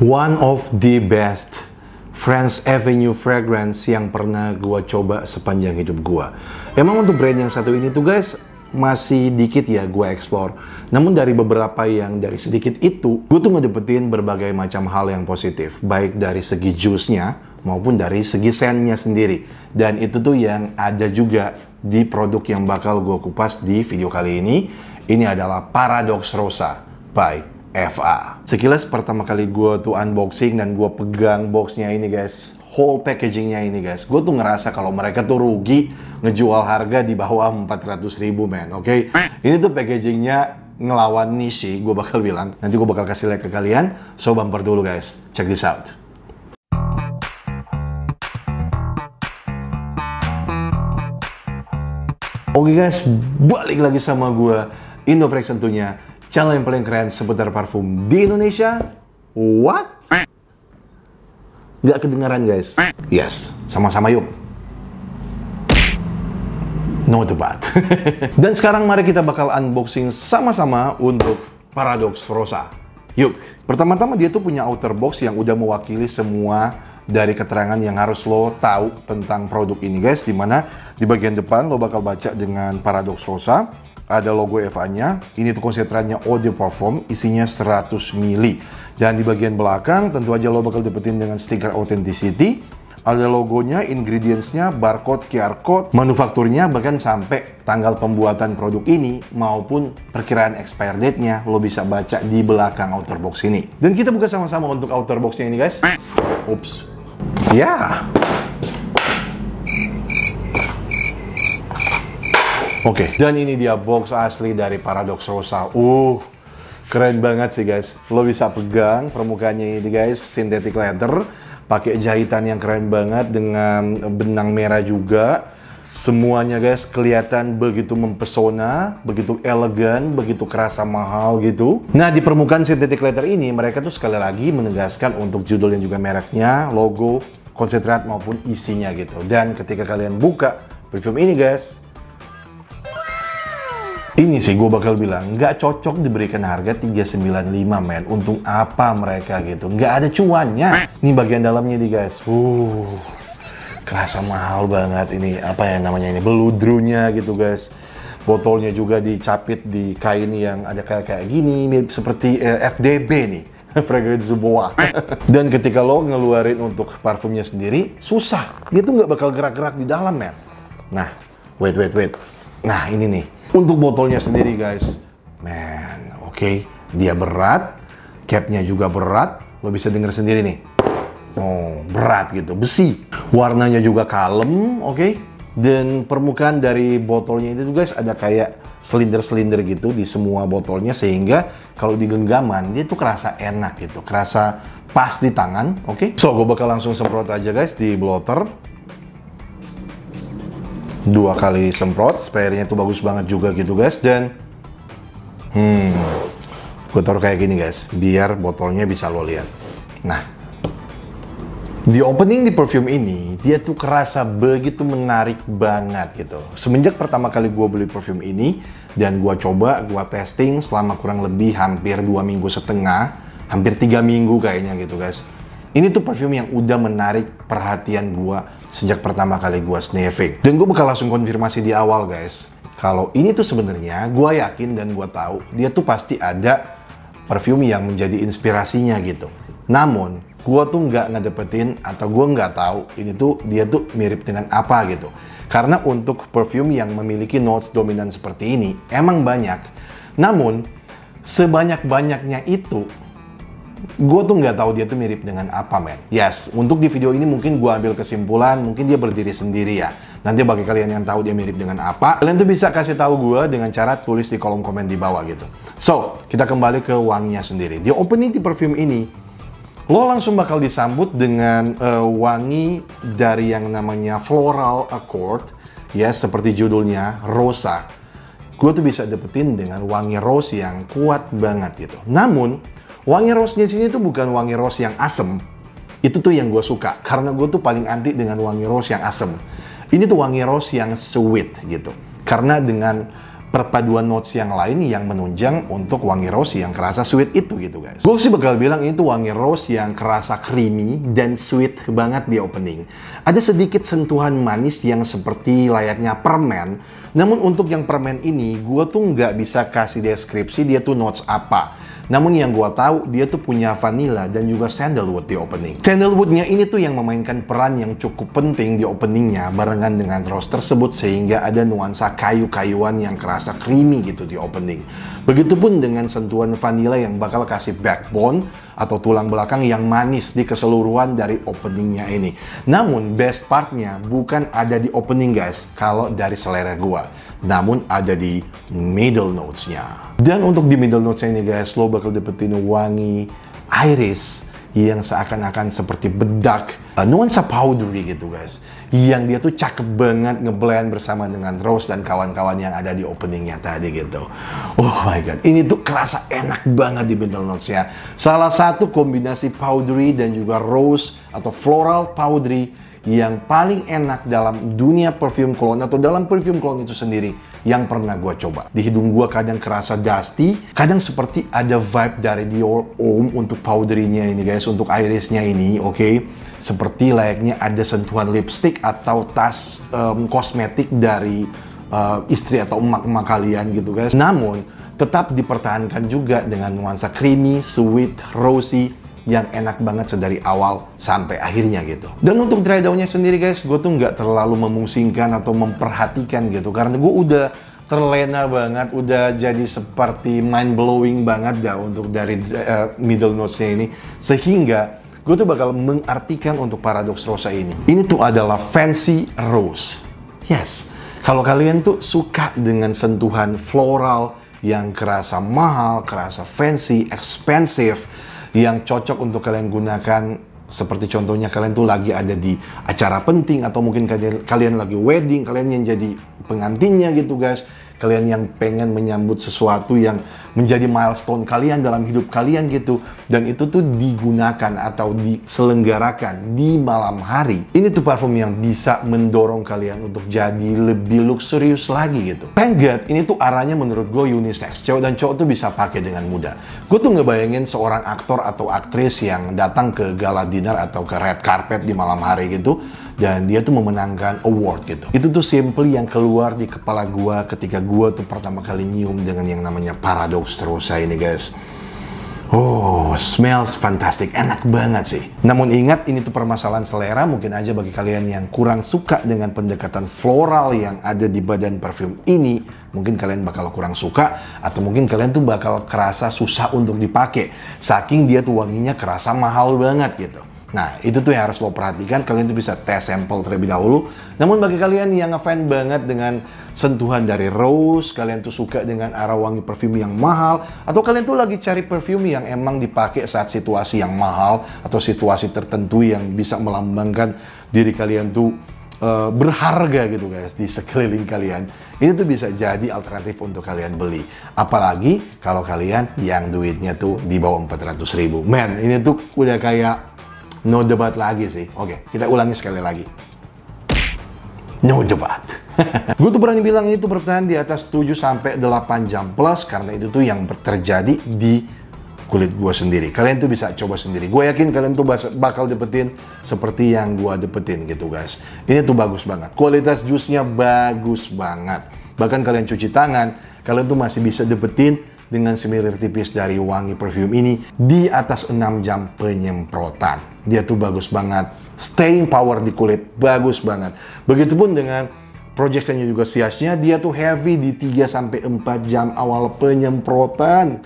one of the best French Avenue fragrance yang pernah gua coba sepanjang hidup gua. Emang untuk brand yang satu ini tuh guys masih dikit ya gue explore. Namun dari beberapa yang dari sedikit itu, gue tuh ngedepetin berbagai macam hal yang positif. Baik dari segi jusnya maupun dari segi sennya sendiri. Dan itu tuh yang ada juga di produk yang bakal gue kupas di video kali ini. Ini adalah Paradox Rosa by FA. Sekilas pertama kali gue tuh unboxing dan gue pegang boxnya ini guys, whole packagingnya ini guys, gue tuh ngerasa kalau mereka tuh rugi ngejual harga di bawah 400 ribu men, oke? Okay? Ini tuh packagingnya ngelawan Nishi, gue bakal bilang. Nanti gue bakal kasih lihat ke kalian, so bumper dulu guys, check this out. Oke okay guys, balik lagi sama gue, Indofrex tentunya channel yang paling keren seputar parfum di Indonesia. What? Nggak kedengaran guys. Yes, sama-sama yuk. No debat. Dan sekarang mari kita bakal unboxing sama-sama untuk Paradox Rosa. Yuk, pertama-tama dia tuh punya outer box yang udah mewakili semua dari keterangan yang harus lo tahu tentang produk ini guys. Dimana di bagian depan lo bakal baca dengan Paradox Rosa ada logo EVA-nya. Ini tuh konsentratnya Audio Perform, isinya 100 mili, Dan di bagian belakang tentu aja lo bakal dapetin dengan stiker Authenticity, ada logonya, ingredients-nya, barcode, QR code, manufakturnya, bahkan sampai tanggal pembuatan produk ini maupun perkiraan expire date-nya lo bisa baca di belakang outer box ini. Dan kita buka sama-sama untuk outer box-nya ini guys. Ups. Ya. Yeah. Oke. Okay. Dan ini dia box asli dari Paradox Rosa. Uh, keren banget sih guys. Lo bisa pegang permukaannya ini guys, synthetic leather, pakai jahitan yang keren banget dengan benang merah juga. Semuanya guys kelihatan begitu mempesona, begitu elegan, begitu kerasa mahal gitu. Nah di permukaan synthetic leather ini mereka tuh sekali lagi menegaskan untuk judul dan juga mereknya, logo, konsentrat maupun isinya gitu. Dan ketika kalian buka perfume ini guys, ini sih gue bakal bilang nggak cocok diberikan harga 395 men untung apa mereka gitu nggak ada cuannya ini bagian dalamnya nih guys uh kerasa mahal banget ini apa ya namanya ini beludrunya gitu guys botolnya juga dicapit di kain yang ada kayak kayak gini mirip seperti eh, FDB nih fragrance semua. Dan ketika lo ngeluarin untuk parfumnya sendiri, susah. Dia tuh nggak bakal gerak-gerak di dalam, men. Nah, wait, wait, wait. Nah, ini nih untuk botolnya sendiri guys, man, oke, okay. dia berat, capnya juga berat, lo bisa denger sendiri nih. Oh, berat gitu, besi. Warnanya juga kalem, oke. Okay? Dan permukaan dari botolnya itu guys ada kayak selinder-selinder gitu di semua botolnya sehingga kalau digenggaman dia tuh kerasa enak gitu, kerasa pas di tangan, oke. Okay? So, gue bakal langsung semprot aja guys di blotter dua kali semprot sprayernya itu bagus banget juga gitu guys dan hmm gue taruh kayak gini guys biar botolnya bisa lo lihat nah di opening di perfume ini dia tuh kerasa begitu menarik banget gitu semenjak pertama kali gue beli perfume ini dan gue coba gue testing selama kurang lebih hampir dua minggu setengah hampir tiga minggu kayaknya gitu guys ini tuh parfum yang udah menarik perhatian gua sejak pertama kali gua sniffing. Dan gua bakal langsung konfirmasi di awal guys. Kalau ini tuh sebenarnya gua yakin dan gua tahu dia tuh pasti ada parfum yang menjadi inspirasinya gitu. Namun gua tuh nggak ngedapetin atau gua nggak tahu ini tuh dia tuh mirip dengan apa gitu. Karena untuk parfum yang memiliki notes dominan seperti ini emang banyak. Namun sebanyak-banyaknya itu gue tuh nggak tahu dia tuh mirip dengan apa men. Yes, untuk di video ini mungkin gue ambil kesimpulan, mungkin dia berdiri sendiri ya. Nanti bagi kalian yang tahu dia mirip dengan apa, kalian tuh bisa kasih tahu gue dengan cara tulis di kolom komen di bawah gitu. So, kita kembali ke wanginya sendiri. Di opening di perfume ini, lo langsung bakal disambut dengan uh, wangi dari yang namanya floral accord, ya seperti judulnya rosa. Gue tuh bisa dapetin dengan wangi rose yang kuat banget gitu. Namun, Wangi rose di sini tuh bukan wangi rose yang asem. Itu tuh yang gue suka. Karena gue tuh paling anti dengan wangi rose yang asem. Ini tuh wangi rose yang sweet gitu. Karena dengan perpaduan notes yang lain yang menunjang untuk wangi rose yang kerasa sweet itu gitu guys. Gue sih bakal bilang ini tuh wangi rose yang kerasa creamy dan sweet banget di opening. Ada sedikit sentuhan manis yang seperti layaknya permen. Namun untuk yang permen ini gue tuh nggak bisa kasih deskripsi dia tuh notes apa. Namun yang gua tahu dia tuh punya vanilla dan juga sandalwood di opening. Sandalwoodnya ini tuh yang memainkan peran yang cukup penting di openingnya barengan dengan rose tersebut sehingga ada nuansa kayu-kayuan yang kerasa creamy gitu di opening. Begitupun dengan sentuhan vanilla yang bakal kasih backbone atau tulang belakang yang manis di keseluruhan dari openingnya ini. Namun best partnya bukan ada di opening guys, kalau dari selera gua. Namun ada di middle notes-nya. Dan untuk di middle notes ini guys, lo bakal dapetin wangi iris yang seakan-akan seperti bedak, uh, nuansa powdery gitu guys. Yang dia tuh cakep banget ngeblend bersama dengan Rose dan kawan-kawan yang ada di openingnya tadi gitu. Oh my god, ini tuh kerasa enak banget di middle notes ya. Salah satu kombinasi powdery dan juga rose atau floral powdery yang paling enak dalam dunia perfume cologne atau dalam perfume cologne itu sendiri yang pernah gue coba. Di hidung gue kadang kerasa dusty, kadang seperti ada vibe dari Dior Homme untuk powdernya ini guys, untuk irisnya ini, oke. Okay? Seperti layaknya ada sentuhan lipstick atau tas um, kosmetik dari uh, istri atau emak-emak kalian gitu guys. Namun, tetap dipertahankan juga dengan nuansa creamy, sweet, rosy, yang enak banget sedari awal sampai akhirnya gitu. Dan untuk dry daunnya sendiri guys, gue tuh nggak terlalu memusingkan atau memperhatikan gitu karena gue udah terlena banget, udah jadi seperti mind blowing banget ya untuk dari uh, middle notes-nya ini sehingga gue tuh bakal mengartikan untuk paradox rosa ini. Ini tuh adalah fancy rose. Yes, kalau kalian tuh suka dengan sentuhan floral yang kerasa mahal, kerasa fancy, expensive, yang cocok untuk kalian gunakan seperti contohnya kalian tuh lagi ada di acara penting atau mungkin kalian, kalian lagi wedding, kalian yang jadi pengantinnya gitu guys kalian yang pengen menyambut sesuatu yang menjadi milestone kalian dalam hidup kalian gitu dan itu tuh digunakan atau diselenggarakan di malam hari ini tuh parfum yang bisa mendorong kalian untuk jadi lebih luxurious lagi gitu thank god ini tuh arahnya menurut gue unisex cowok dan cowok tuh bisa pakai dengan mudah gue tuh ngebayangin seorang aktor atau aktris yang datang ke gala dinner atau ke red carpet di malam hari gitu dan dia tuh memenangkan award gitu. Itu tuh simple yang keluar di kepala gua ketika gua tuh pertama kali nyium dengan yang namanya Paradox Rosa ini guys. Oh, smells fantastic, enak banget sih. Namun ingat, ini tuh permasalahan selera, mungkin aja bagi kalian yang kurang suka dengan pendekatan floral yang ada di badan perfume ini, mungkin kalian bakal kurang suka, atau mungkin kalian tuh bakal kerasa susah untuk dipakai, saking dia tuh wanginya kerasa mahal banget gitu. Nah, itu tuh yang harus lo perhatikan. Kalian tuh bisa tes sampel terlebih dahulu. Namun bagi kalian yang ngefan banget dengan sentuhan dari rose, kalian tuh suka dengan arah wangi perfume yang mahal, atau kalian tuh lagi cari perfume yang emang dipakai saat situasi yang mahal atau situasi tertentu yang bisa melambangkan diri kalian tuh uh, berharga gitu guys di sekeliling kalian. ini tuh bisa jadi alternatif untuk kalian beli. Apalagi kalau kalian yang duitnya tuh di bawah 400 ribu. men, ini tuh udah kayak no debat lagi sih. Oke, kita ulangi sekali lagi. No debat. gue tuh berani bilang itu bertahan di atas 7 sampai 8 jam plus karena itu tuh yang terjadi di kulit gue sendiri. Kalian tuh bisa coba sendiri. Gue yakin kalian tuh bakal dapetin seperti yang gue dapetin gitu guys. Ini tuh bagus banget. Kualitas jusnya bagus banget. Bahkan kalian cuci tangan, kalian tuh masih bisa dapetin dengan semilir tipis dari wangi perfume ini di atas 6 jam penyemprotan dia tuh bagus banget. Staying power di kulit, bagus banget. Begitupun dengan projection juga siasnya, dia tuh heavy di 3-4 jam awal penyemprotan.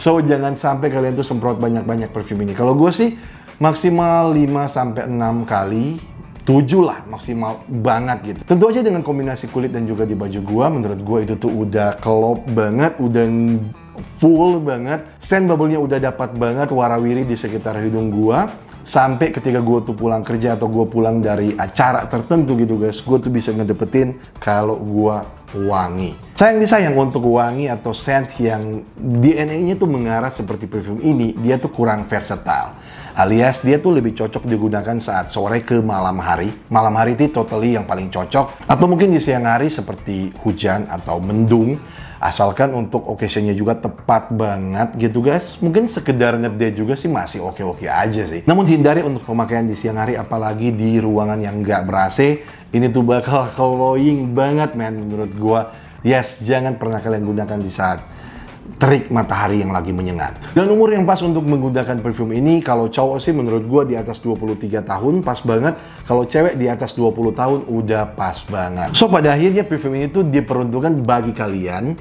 So, jangan sampai kalian tuh semprot banyak-banyak perfume ini. Kalau gue sih, maksimal 5-6 kali 7 lah maksimal banget gitu. Tentu aja dengan kombinasi kulit dan juga di baju gue, menurut gue itu tuh udah kelop banget, udah full banget. scent bubble-nya udah dapat banget warawiri di sekitar hidung gue sampai ketika gue tuh pulang kerja atau gue pulang dari acara tertentu gitu guys gue tuh bisa ngedepetin kalau gue wangi sayang disayang untuk wangi atau scent yang DNA-nya tuh mengarah seperti perfume ini dia tuh kurang versatile alias dia tuh lebih cocok digunakan saat sore ke malam hari. Malam hari itu totally yang paling cocok atau mungkin di siang hari seperti hujan atau mendung asalkan untuk occasionnya juga tepat banget gitu guys mungkin sekedar ngedet juga sih masih oke-oke aja sih namun hindari untuk pemakaian di siang hari apalagi di ruangan yang nggak ber-AC ini tuh bakal glowing banget men menurut gua yes jangan pernah kalian gunakan di saat terik matahari yang lagi menyengat. Dan umur yang pas untuk menggunakan perfume ini kalau cowok sih menurut gua di atas 23 tahun pas banget, kalau cewek di atas 20 tahun udah pas banget. So pada akhirnya perfume ini tuh diperuntukkan bagi kalian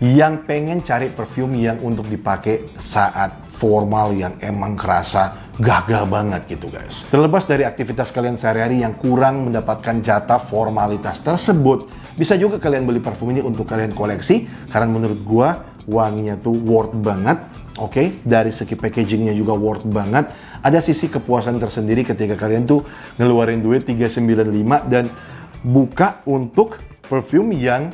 yang pengen cari perfume yang untuk dipakai saat formal yang emang kerasa gagal banget gitu guys. Terlepas dari aktivitas kalian sehari-hari yang kurang mendapatkan jatah formalitas tersebut, bisa juga kalian beli parfum ini untuk kalian koleksi karena menurut gua wanginya tuh worth banget. Oke, okay? dari segi packagingnya juga worth banget. Ada sisi kepuasan tersendiri ketika kalian tuh ngeluarin duit 395 dan buka untuk perfume yang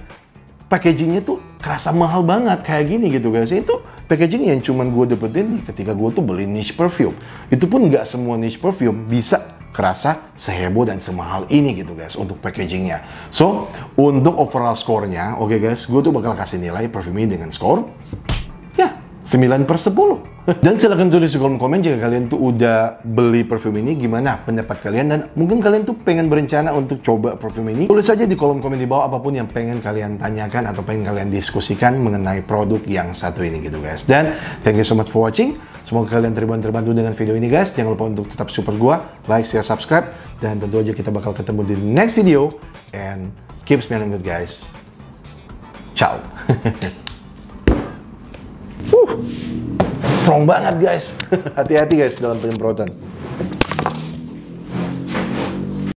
packagingnya tuh kerasa mahal banget kayak gini gitu guys itu packaging yang cuman gue dapetin ketika gue tuh beli niche perfume itu pun nggak semua niche perfume bisa kerasa seheboh dan semahal ini gitu guys untuk packagingnya so untuk overall skornya oke okay guys gue tuh bakal kasih nilai perfume ini dengan skor ya 9 per 10 dan silahkan tulis di kolom komen jika kalian tuh udah beli perfume ini gimana pendapat kalian dan mungkin kalian tuh pengen berencana untuk coba perfume ini. Tulis aja di kolom komen di bawah apapun yang pengen kalian tanyakan atau pengen kalian diskusikan mengenai produk yang satu ini gitu guys. Dan thank you so much for watching. Semoga kalian terbantu-terbantu dengan video ini guys. Jangan lupa untuk tetap support gua, like, share, subscribe dan tentu aja kita bakal ketemu di next video and keep smelling good guys. Ciao. strong banget guys. Hati-hati guys dalam penyemprotan.